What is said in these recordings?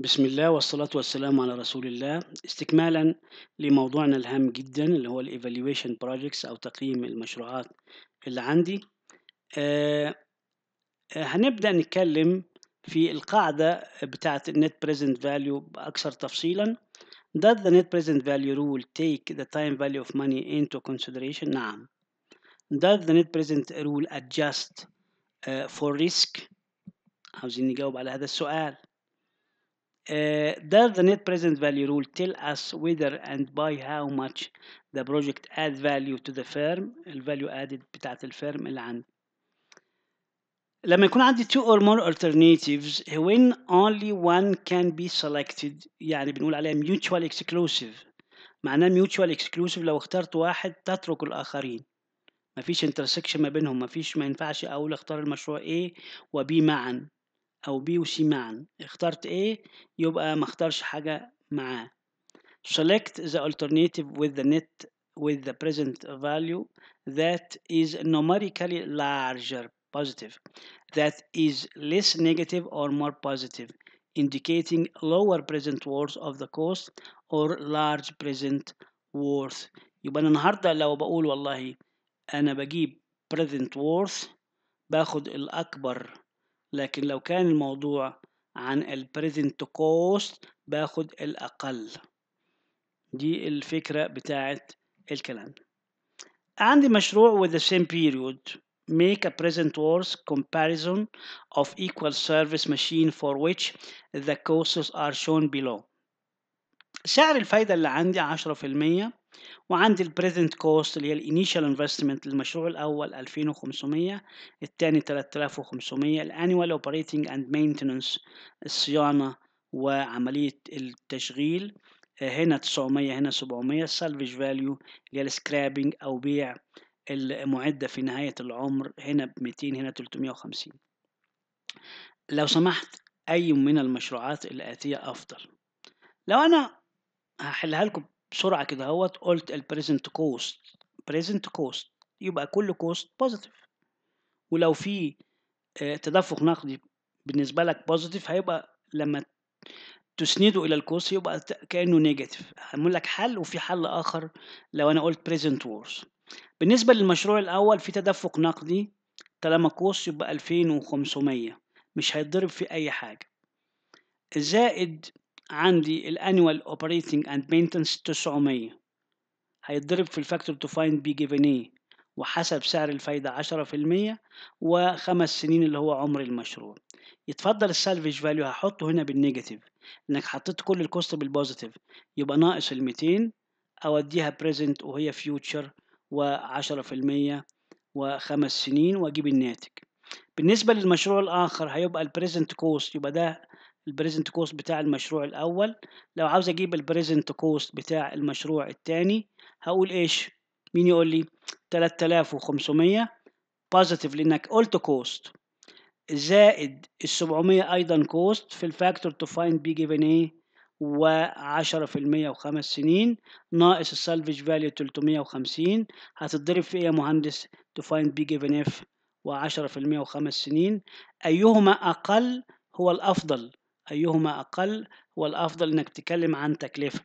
بسم الله والصلاة والسلام على رسول الله استكمالا لموضوعنا الهام جدا اللي هو الإيفاليويشن projects أو تقييم المشروعات اللي عندي آه, آه، هنبدأ نتكلم في القاعدة بتاعة النت بريزنت فاليو بأكثر تفصيلا Does the net present value rule take the time value of money into consideration? نعم Does the net present rule adjust uh, for risk؟ عاوزين نجاوب على هذا السؤال does the net present value rule tell us whether and by how much the project adds value to the firm ال value added بتاعة الفيرم اللي عندي لما يكون عندي two or more alternatives when only one can be selected يعني بنقول عليها mutual exclusive معناه mutual exclusive لو اخترت واحد تترك الآخرين مفيش intersection ما بينهم مفيش ما ينفعش أقول اختار المشروع A و B معا أو B و C معا اخترت A يبقى ما اختارش حاجة معاه select the alternative with the net with the present value that is numerically larger positive that is less negative or more positive indicating lower present worth of the cost or large present worth يبقى انا النهارده لو بقول والله انا بجيب present worth باخد الاكبر لكن لو كان الموضوع عن present cost باخد الأقل دي الفكرة بتاعة الكلام عندي مشروع with the same period make a present worth comparison of equal service machine for which the costs are shown below سعر الفايدة اللي عندي عشرة في المية وعندي البريزنت كوست اللي هي الانيشال انفستمنت للمشروع الاول 2500 الثاني 3500 الانيوال اوبريتنج اند مينتننس الصيانه وعمليه التشغيل آه، هنا 900 هنا 700 السالفج فاليو اللي هي السكرابنج او بيع المعده في نهايه العمر هنا ب 200 هنا 350 لو سمحت اي من المشروعات الاتيه افضل لو انا هحلها لكم بسرعه كده اهوت قلت البريزنت كوست بريزنت كوست يبقى كل كوست بوزيتيف ولو في آه، تدفق نقدي بالنسبه لك بوزيتيف هيبقى لما تسنده الى الكوست يبقى كانه نيجاتيف هعمل لك حل وفي حل اخر لو انا قلت بريزنت وورث بالنسبه للمشروع الاول في تدفق نقدي طالما كوست يبقى 2500 مش هيتضرب في اي حاجه زائد عندي الانوال اوبريتنج اند مينتنس 900 هيتضرب في الفاكتور تو فايند بي جيفن ايه وحسب سعر الفايدة 10% وخمس سنين اللي هو عمر المشروع يتفضل السالفيج فاليو هحطه هنا بالنيجاتيف انك حطيت كل الكوست بالبوزيتيف يبقى ناقص الـ 200 اوديها بريزنت وهي فيوتشر و10% وخمس سنين واجيب الناتج بالنسبة للمشروع الآخر هيبقى البريزنت كوست يبقى ده البريزنت كوست بتاع المشروع الاول لو عاوز اجيب البريزنت كوست بتاع المشروع الثاني هقول ايش مين يقول لي 3500 بوزيتيف لانك قلت كوست زائد ال 700 ايضا كوست في الفاكتور تو فايند بي جيفن ايه و10% وخمس سنين ناقص السالفج فاليو 350 هتتضرب في ايه يا مهندس تو فايند بي جيفن اف و10% وخمس سنين ايهما اقل هو الافضل أيهما أقل هو الأفضل إنك تتكلم عن تكلفة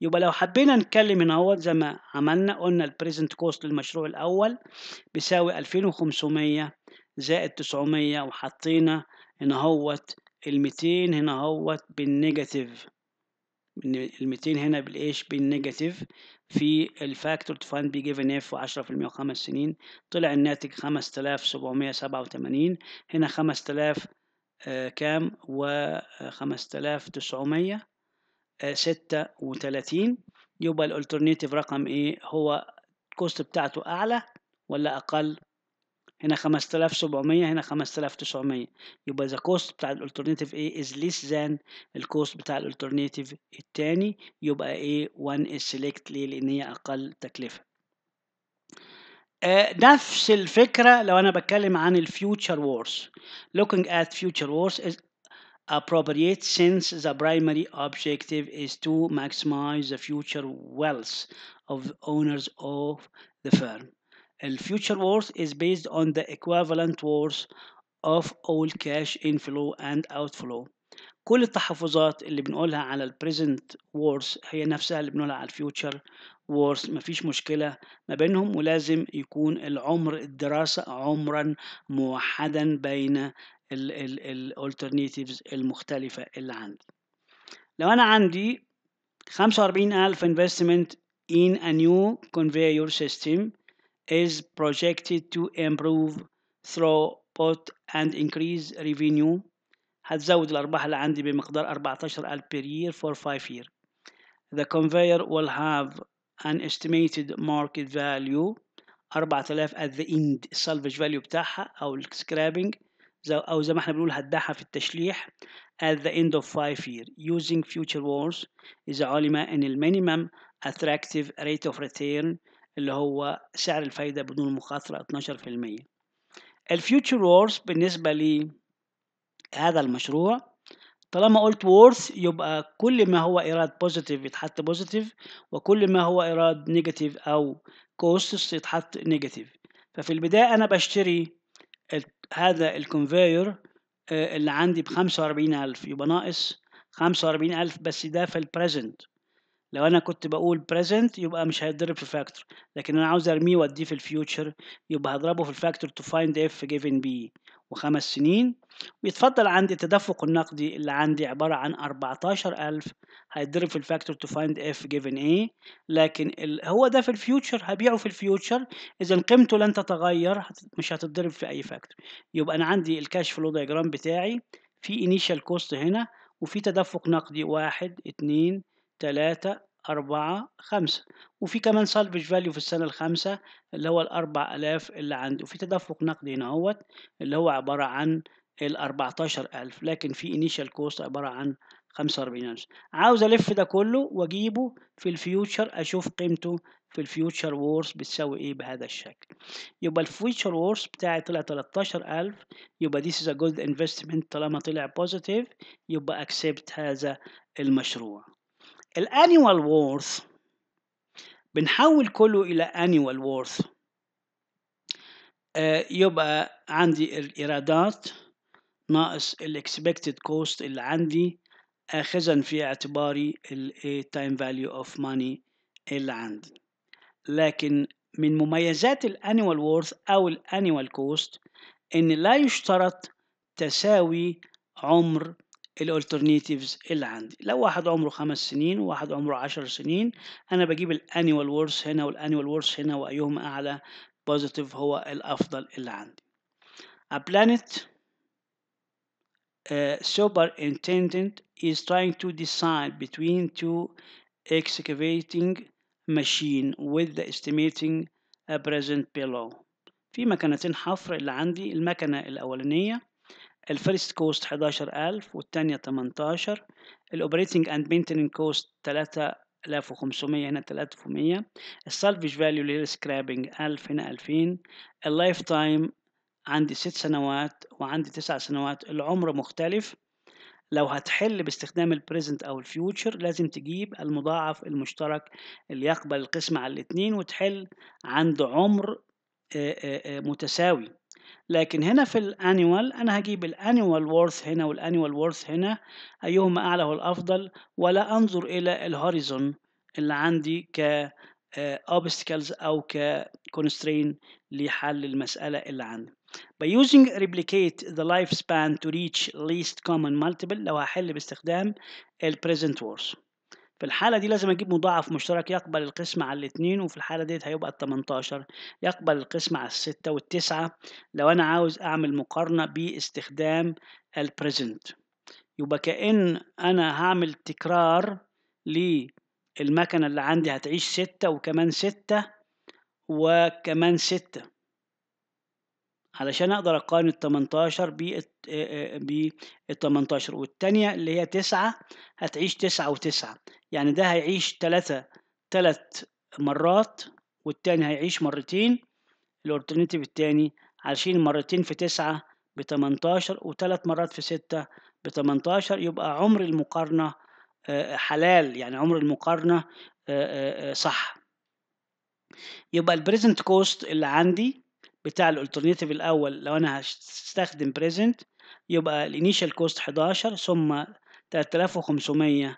يبقى لو حبينا نتكلم هنا هو زي ما عملنا قلنا البريزنت كوست للمشروع الأول بيساوي 2500 زائد 900 وحطينا هنا اهوت ال 200 هنا اهوت بالنيجاتيف ال 200 هنا بالايش بالنيجاتيف في الفاكتور تفاند بي جيفن اف 10% وخمس سنين طلع الناتج 5787 هنا 5000 آه، كام و5936 آه، آه، يبقى الالترنيتيف رقم ايه هو الكوست بتاعته اعلى ولا اقل هنا 5700 هنا 5900 يبقى ذا كوست بتاع الالترنيتيف ايه از ليس ذان الكوست بتاع الالترنيتيف التاني يبقى ايه 1 سيلكت ليه لان هي اقل تكلفه نفس الفكرة لو أنا بتكلم عن الـ future wars looking at future wars is appropriate since the primary objective is to maximize the future wealth of owners of the firm. The future worth is based on the equivalent worth of all cash inflow and outflow. كل التحفظات اللي بنقولها على ال present worth هي نفسها اللي بنقولها على ال future worth مفيش مشكلة ما بينهم ولازم يكون العمر الدراسة عمرا موحدا بين الالترنيتيفز alternatives المختلفة اللي عندي لو أنا عندي ألف investment in a new conveyor system is projected to improve throughput and increase revenue هتزود الأرباح اللي عندي بمقدار ألف per year for 5 year The conveyor will have an estimated market value 4000 at the end salvage value بتاعها او السكرابنج او زي ما احنا بنقول هتبيعها في التشليح at the end of 5 year using future wars إذا علم أن المينيمم attractive rate of return اللي هو سعر الفايدة بدون مخاطرة 12% الفيوتشر وورز بالنسبة لهذا المشروع طالما قلت worth يبقى كل ما هو ايراد بوزيتيف يتحط بوزيتيف وكل ما هو ايراد نيجاتيف او كوستس يتحط نيجاتيف ففي البداية انا بشتري هذا الكونفير آه، اللي عندي بخمسة وأربعين ألف يبقى ناقص خمسة وأربعين ألف بس ده في البريزنت لو أنا كنت بقول بريزنت يبقى مش هيتضرب في فاكتور لكن أنا عاوز أرميه وأديه في الفيوتشر يبقى هضربه في الفاكتور تو فايند اف جيفن بي وخمس سنين ويتفضل عندي التدفق النقدي اللي عندي عبارة عن 14000 هيتضرب في الفاكتور تو فايند اف جيفن اي لكن ال... هو ده في الفيوتشر هبيعه في الفيوتشر اذا قيمته لن تتغير مش هتتضرب في اي فاكتور يبقى انا عندي الكاش فلو دايجرام بتاعي في انيشال كوست هنا وفي تدفق نقدي واحد اتنين تلاتة أربعة خمسة وفي كمان سالفج فاليو في السنة الخامسة اللي هو الأربع آلاف اللي عندي وفي تدفق نقدي هنا هوت اللي هو عبارة عن الأربعتاشر ألف لكن في إنيشال كوست عبارة عن خمسة وأربعين ألف عاوز ألف ده كله وأجيبه في الفيوتشر أشوف قيمته في الفيوتشر وورث بتساوي إيه بهذا الشكل يبقى الفيوتشر وورث بتاعي طلع تلتاشر ألف يبقى ذيس إز أ جود إنفستمنت طالما طلع بوزيتيف يبقى أكسبت هذا المشروع الانيوال وورث بنحول كله الى انيوال آه، وورث يبقى عندي الايرادات ناقص الاكسبكتد كوست اللي عندي اخذا في اعتباري التايم فاليو اوف ماني اللي عندي لكن من مميزات الانيوال وورث او الانيوال كوست ان لا يشترط تساوي عمر الالترنيتيفز اللي عندي لو واحد عمره خمس سنين وواحد عمره عشر سنين انا بجيب الانيوال وورث هنا والانيوال وورث هنا وايهما اعلى بوزيتيف هو الافضل اللي عندي A planet uh, superintendent is trying to decide between two excavating machine with the estimating present below في مكنتين حفر اللي عندي المكنة الأولانية الفيرست كوست 11000 والثانية 18 الاوبريتنج اند مينتيننج كوست 3500 هنا 3100 السالفج فاليو اللي هي السكرابنج 1000 هنا 2000 اللايف تايم عندي 6 سنوات وعندي 9 سنوات العمر مختلف لو هتحل باستخدام البريزنت او الفيوتشر لازم تجيب المضاعف المشترك اللي يقبل القسمة على الاثنين وتحل عند عمر آه، آه، آه، متساوي لكن هنا في الانيوال انا هجيب الانيوال وورث هنا والانيوال وورث هنا ايهما اعلى هو الافضل ولا انظر الى الهوريزون اللي عندي ك آه، obstacles او ك constraint لحل المساله اللي عندي by using replicate the lifespan to reach least common multiple لو هحل باستخدام ال present worth في الحالة دي لازم أجيب مضاعف مشترك يقبل القسمة على الاتنين وفي الحالة ديت هيبقى التمنتاشر يقبل القسمة على الستة والتسعة لو أنا عاوز أعمل مقارنة باستخدام البريزنت يبقى كأن أنا هعمل تكرار للمكنة اللي عندي هتعيش ستة وكمان ستة وكمان ستة علشان اقدر اقارن ال 18 بال بال 18 والتانية اللي هي 9 هتعيش 9 و9 يعني ده هيعيش 3 3 مرات والتاني هيعيش مرتين الاورتينيتيف التاني عايشين مرتين في 9 ب 18 وثلاث مرات في 6 ب 18 يبقى عمر المقارنة حلال يعني عمر المقارنة صح يبقى البريزنت كوست اللي عندي بتاع الالترناتيف الاول لو انا هستخدم بريزنت يبقى الانيشال كوست 11 ثم 3500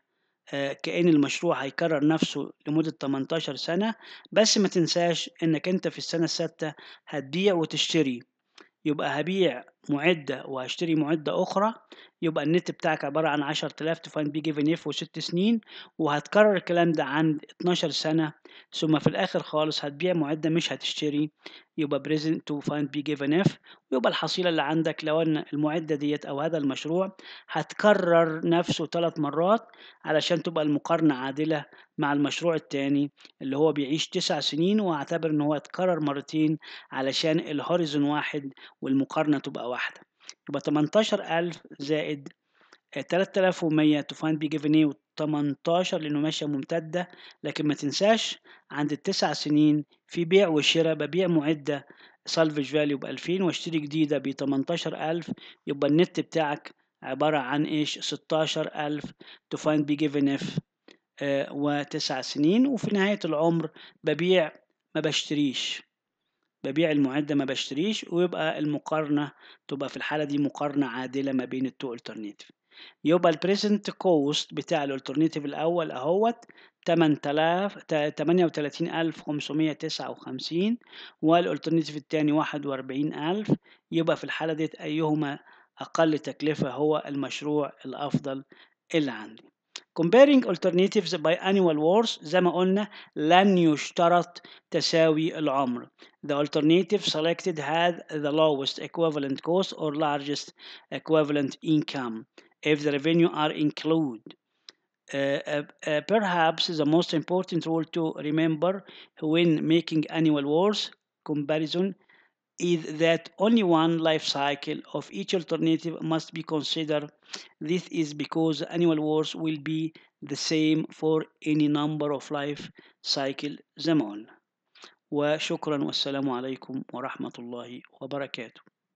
آه، كأن المشروع هيكرر نفسه لمدة 18 سنة بس ما تنساش انك انت في السنة السادسة هتبيع وتشتري يبقى هبيع معدة وهشتري معدة أخرى يبقى النت بتاعك عبارة عن 10000 تفاين بي جيفن اف وست سنين وهتكرر الكلام ده عند 12 سنة ثم في الآخر خالص هتبيع معدة مش هتشتري يبقى present to find be given if يبقى الحصيلة اللي عندك لو أن المعدة ديت أو هذا المشروع هتكرر نفسه ثلاث مرات علشان تبقى المقارنة عادلة مع المشروع التاني اللي هو بيعيش تسع سنين واعتبر إن هو اتكرر مرتين علشان الهوريزون واحد والمقارنة تبقى واحدة يبقى 18000 زائد 3100 to find be given a 18 لأنه ماشية ممتدة لكن ما تنساش عند التسع سنين في بيع وشراء ببيع معدة سالفج فاليو ب 2000 واشتري جديدة ب 18000 يبقى النت بتاعك عبارة عن ايش 16000 تو فايند بي جيفن اف آه وتسع سنين وفي نهاية العمر ببيع ما بشتريش ببيع المعدة ما بشتريش ويبقى المقارنة تبقى في الحالة دي مقارنة عادلة ما بين التو alternative يبقى البريزنت كوست بتاع alternative الاول اهوت 8000 38559 والالترناتيف الثاني 41000 يبقى في الحالة ديت أيهما أقل تكلفة هو المشروع الأفضل اللي عندي comparing alternatives by annual wars زي ما قلنا لن يشترط تساوي العمر the alternative selected had the lowest equivalent cost or largest equivalent income if the revenue are included. Uh, uh, uh, perhaps the most important rule to remember when making annual wars comparison is that only one life cycle of each alternative must be considered. This is because annual wars will be the same for any number of life cycle زمان وشكرا والسلام عليكم ورحمة الله وبركاته